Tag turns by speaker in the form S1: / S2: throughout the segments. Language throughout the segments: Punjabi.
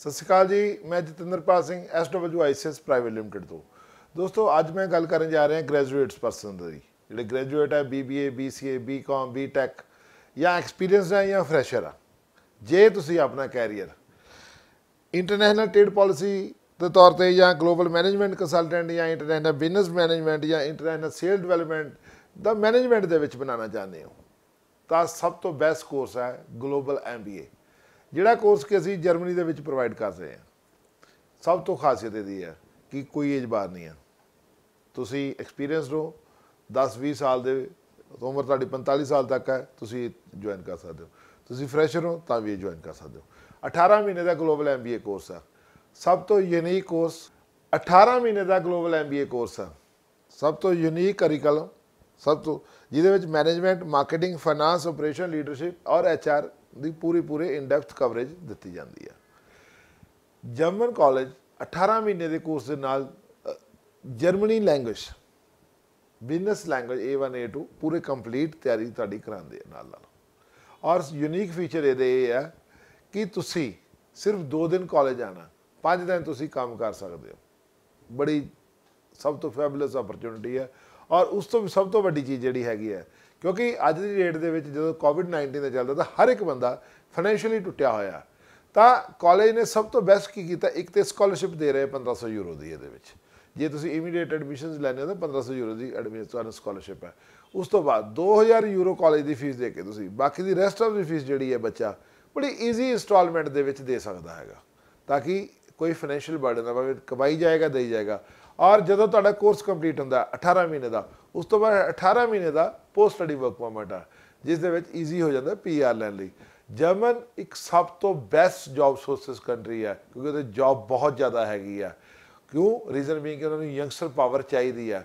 S1: ਸਤਿ ਸ਼੍ਰੀ ਅਕਾਲ ਜੀ ਮੈਂ Jatinderpal Singh SW ICS private limited ਤੋਂ ਦੋਸਤੋ ਅੱਜ ਮੈਂ ਗੱਲ ਕਰਨ ਜਾ ਰਿਹਾ ਗ੍ਰੈਜੂਏਟਸ ਪਰਸਨ ਦੀ ਜਿਹੜੇ ਗ੍ਰੈਜੂਏਟ ਹੈ ਬੀਬੀਏ ਬੀਸੀਏ ਬੀਕਾਮ ਬੀਟੈਕ ਜਾਂ ਐਕਸਪੀਰੀਅੰਸ ਹੈ ਜਾਂ ਫਰੈਸ਼ਰ ਆ ਜੇ ਤੁਸੀਂ ਆਪਣਾ ਕੈਰੀਅਰ ਇੰਟਰਨੈਸ਼ਨਲ ਟ੍ਰੇਡ ਪਾਲਿਸੀ ਦੇ ਤੌਰ ਤੇ ਜਾਂ ਗਲੋਬਲ ਮੈਨੇਜਮੈਂਟ ਕੰਸਲਟੈਂਟ ਜਾਂ ਇੰਟਰਨੈਸ਼ਨਲ ਬਿਜ਼ਨਸ ਮੈਨੇਜਮੈਂਟ ਜਾਂ ਇੰਟਰਨੈਸ਼ਨਲ ਸੇਲ ਡਿਵੈਲਪਮੈਂਟ ਦਾ ਮੈਨੇਜਮੈਂਟ ਦੇ ਵਿੱਚ ਬਣਾਉਣਾ ਚਾਹੁੰਦੇ ਹੋ ਤਾਂ ਸਭ ਤੋਂ ਬੈਸਟ ਕੋਰਸ ਹੈ ਗਲੋਬਲ ਐਮਬੀਏ ਜਿਹੜਾ ਕੋਰਸ ਕਿ ਅਸੀਂ ਜਰਮਨੀ ਦੇ ਵਿੱਚ ਪ੍ਰੋਵਾਈਡ ਕਰ ਰਹੇ ਹਾਂ ਸਭ ਤੋਂ ਖਾਸੀਅਤ ਇਹਦੀ ਹੈ ਕਿ ਕੋਈ ਏਜ ਬਾਰ ਨਹੀਂ ਹੈ ਤੁਸੀਂ ਐਕਸਪੀਰੀਅੰਸ ਹੋ 10-20 ਸਾਲ ਦੇ ਉਮਰ ਤੁਹਾਡੀ 45 ਸਾਲ ਤੱਕ ਹੈ ਤੁਸੀਂ ਜੁਆਇਨ ਕਰ ਸਕਦੇ ਹੋ ਤੁਸੀਂ ਫਰੈਸ਼ਰ ਹੋ ਤਾਂ ਵੀ ਜੁਆਇਨ ਕਰ ਸਕਦੇ ਹੋ 18 ਮਹੀਨੇ ਦਾ ਗਲੋਬਲ ਐਮਬੀਏ ਕੋਰਸ ਹੈ ਸਭ ਤੋਂ ਯੂਨੀਕ ਕੋਰਸ 18 ਮਹੀਨੇ ਦਾ ਗਲੋਬਲ ਐਮਬੀਏ ਕੋਰਸ ਹੈ ਸਭ ਤੋਂ ਯੂਨੀਕ ਕਰਿਕੂਲਮ ਸਭ ਤੋਂ ਜਿਹਦੇ ਵਿੱਚ management marketing finance operation leadership ਔਰ ਐਚਆਰ ਦੀ ਪੂਰੀ ਪੂਰੇ ਇੰਡੈਪਥ ਕਵਰੇਜ ਦਿੱਤੀ ਜਾਂਦੀ ਹੈ ਜਰਮਨ ਕਾਲਜ 18 ਮਹੀਨੇ ਦੇ ਕੋਰਸ ਦੇ ਨਾਲ Germany language business language A1 A2 ਪੂਰੇ ਕੰਪਲੀਟ ਤਿਆਰੀ ਤੁਹਾਡੀ ਕਰਾਉਂਦੇ ਆ ਨਾਲ ਨਾਲ ਔਰ ਯੂਨੀਕ ਫੀਚਰ ਇਹਦੇ ਇਹ ਹੈ ਕਿ ਤੁਸੀਂ ਸਿਰਫ 2 ਦਿਨ ਕਾਲਜ ਆਣਾ 5 ਦਿਨ ਤੁਸੀਂ ਕੰਮ ਕਰ ਸਕਦੇ ਹੋ ਬੜੀ ਸਭ ਤੋਂ ਫੈਬਲਸ ਓਪਰਚੁਨਿਟੀ ਹੈ ਔਰ ਉਸ ਤੋਂ ਸਭ ਤੋਂ ਵੱਡੀ ਚੀਜ਼ ਜਿਹੜੀ ਹੈਗੀ ਹੈ ਕਿਉਂਕਿ ਅੱਜ ਦੀ ਡੇਟ ਦੇ ਵਿੱਚ ਜਦੋਂ ਕੋਵਿਡ-19 ਦਾ ਚੱਲਦਾ ਤਾਂ ਹਰ ਇੱਕ ਬੰਦਾ ਫਾਈਨੈਂਸ਼ੀਅਲੀ ਟੁੱਟਿਆ ਹੋਇਆ ਤਾਂ ਕਾਲਜ ਨੇ ਸਭ ਤੋਂ ਬੈਸਟ ਕੀ ਕੀਤਾ ਇੱਕ ਤੇ ਸਕਾਲਰਸ਼ਿਪ ਦੇ ਰਹੇ 1500 ਯੂਰੋ ਦੀ ਇਹਦੇ ਵਿੱਚ ਜੇ ਤੁਸੀਂ ਇਮੀਡੀਏਟ ਐਡਮਿਸ਼ਨਸ ਲੈਣੇ ਤਾਂ 1500 ਯੂਰੋ ਦੀ ਐਡਮਿਸ਼ਨ ਤੁਹਾਨੂੰ ਸਕਾਲਰਸ਼ਿਪ ਹੈ ਉਸ ਤੋਂ ਬਾਅਦ 2000 ਯੂਰੋ ਕਾਲਜ ਦੀ ਫੀਸ ਦੇ ਕੇ ਤੁਸੀਂ ਬਾਕੀ ਦੀ ਰੈਸਟ ਆਫ ਦੀ ਫੀਸ ਜਿਹੜੀ ਹੈ ਬੱਚਾ ਬੜੀ ਈਜ਼ੀ ਇਨਸਟਾਲਮੈਂਟ ਦੇ ਵਿੱਚ ਦੇ ਸਕਦਾ ਹੈਗਾ ਤਾਂ ਕਿ ਕੋਈ ਫਾਈਨੈਂਸ਼ੀਅਲ ਬਰਡਨ ਨਾ ਪਵੇ ਕਮਾਈ ਜਾਏਗਾ ਦੇਈ ਜਾਏਗਾ ਔਰ ਜਦੋਂ ਤੁਹਾਡਾ ਕੋਰਸ ਕੰਪਲੀਟ ਹੁੰਦਾ 18 ਮਹੀਨੇ ਦਾ ਉਸ ਤੋਂ ਬਾਅਦ 18 ਮਹੀਨੇ ਦਾ ਪੋਸਟ ਸਟੱਡੀ ਵਰਕ ਪਰਮਿਟ ਆ ਜਿਸ ਦੇ ਵਿੱਚ ਈਜ਼ੀ ਹੋ ਜਾਂਦਾ ਪੀਆਰ ਲੈਣ ਲਈ ਜਰਮਨ ਇੱਕ ਸਭ ਤੋਂ ਬੈਸਟ ਜੌਬ ਸੋਰਸਸ ਕੰਟਰੀ ਹੈ ਕਿਉਂਕਿ ਉਹਦੇ ਜੌਬ ਬਹੁਤ ਜ਼ਿਆਦਾ ਹੈਗੀ ਆ ਕਿਉਂ ਰੀਜ਼ਨ ਵੀ ਕਿ ਉਹਨਾਂ ਨੂੰ ਯੰਗਸਟਰ ਪਾਵਰ ਚਾਹੀਦੀ ਆ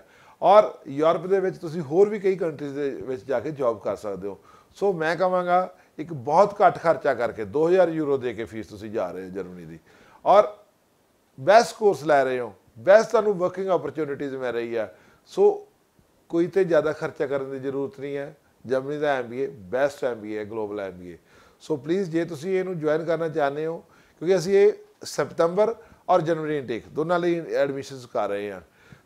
S1: ਔਰ ਯੂਰਪ ਦੇ ਵਿੱਚ ਤੁਸੀਂ ਹੋਰ ਵੀ ਕਈ ਕੰਟਰੀਜ਼ ਦੇ ਵਿੱਚ ਜਾ ਕੇ ਜੌਬ ਕਰ ਸਕਦੇ ਹੋ ਸੋ ਮੈਂ ਕਹਾਂਗਾ ਇੱਕ ਬਹੁਤ ਘੱਟ ਖਰਚਾ ਕਰਕੇ 2000 ਯੂਰੋ ਦੇ ਕੇ ਫੀਸ ਤੁਸੀਂ ਜਾ ਰਹੇ ਹੋ ਜਰਮਨੀ ਦੀ ਔਰ ਬੈਸਟ ਕੋਰਸ ਲੈ ਰਹੇ ਹੋ ਬੈਸਟ ਤੁਹਾਨੂੰ ਵਰਕਿੰਗ ਓਪਰਚ्युनिटीज ਮਿਲ ਰਹੀ ਆ ਸੋ ਕੋਈ ਤੇ ਜ਼ਿਆਦਾ ਖਰਚਾ ਕਰਨ ਦੀ ਜ਼ਰੂਰਤ ਨਹੀਂ ਹੈ ਜਰਮਨੀ ਦਾ ਐਮਬੀਏ ਬੈਸਟ ਐਮਬੀਏ ਹੈ ਗਲੋਬਲ ਐਮਬੀਏ ਸੋ ਪਲੀਜ਼ ਜੇ ਤੁਸੀਂ ਇਹਨੂੰ ਜੁਆਇਨ ਕਰਨਾ ਚਾਹੁੰਦੇ ਹੋ ਕਿਉਂਕਿ ਅਸੀਂ ਇਹ ਸਪਟੰਬਰ ਔਰ ਜਨਵਰੀ ਇਨਟੇਕ ਦੋਨਾਂ ਲਈ ਐਡਮਿਸ਼ਨਸ ਕਰ ਰਹੇ ਹਾਂ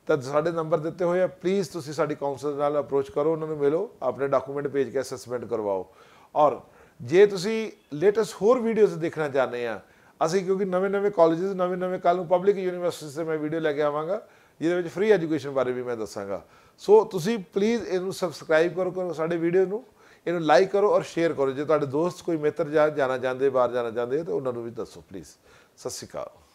S1: ਤਾਂ ਸਾਡੇ ਨੰਬਰ ਦਿੱਤੇ ਹੋਏ ਆ ਪਲੀਜ਼ ਤੁਸੀਂ ਸਾਡੀ ਕਾਉਂਸਲ ਨਾਲ ਅਪਰੋਚ ਕਰੋ ਉਹਨਾਂ ਨੂੰ ਮਿਲੋ ਆਪਣੇ ਡਾਕੂਮੈਂਟ ਭੇਜ ਕੇ ਅਸੈਸਮੈਂਟ ਕਰਵਾਓ ਔਰ ਜੇ ਤੁਸੀਂ ਲੇਟੈਸਟ ਹੋਰ ਵੀਡੀਓਜ਼ ਦੇਖਣਾ ਚਾਹੁੰਦੇ ਆ ਅਸੀਂ ਕਿਉਂਕਿ ਨਵੇਂ-ਨਵੇਂ ਕਾਲਜਸ ਨਵੇਂ-ਨਵੇਂ ਕੱਲ ਨੂੰ ਪਬਲਿਕ ਯੂਨੀਵਰਸਿਟੀ ਸੇ ਮੈਂ ਵੀਡੀਓ ਲੈ ਕੇ ਆਵਾਂਗਾ ਜਿਹਦੇ ਵਿੱਚ ਫ੍ਰੀ ਐਜੂਕੇਸ਼ਨ ਬਾਰੇ ਵੀ ਮੈਂ ਦੱਸਾਂਗਾ ਸੋ ਤੁਸੀਂ ਪਲੀਜ਼ ਇਹਨੂੰ ਸਬਸਕ੍ਰਾਈਬ ਕਰੋ ਕਰੋ ਸਾਡੇ ਵੀਡੀਓ ਨੂੰ ਇਹਨੂੰ ਲਾਈਕ ਕਰੋ ਔਰ ਸ਼ੇਅਰ ਕਰੋ ਜੇ ਤੁਹਾਡੇ ਦੋਸਤ ਕੋਈ ਮਿੱਤਰ ਜਾਣਾ ਜਾਂਦੇ ਬਾਹਰ ਜਾਣਾ ਜਾਂਦੇ ਤਾਂ ਉਹਨਾਂ ਨੂੰ ਵੀ ਦੱਸੋ ਪਲੀਜ਼ ਸਤਿ ਸ਼੍ਰੀ ਅਕਾਲ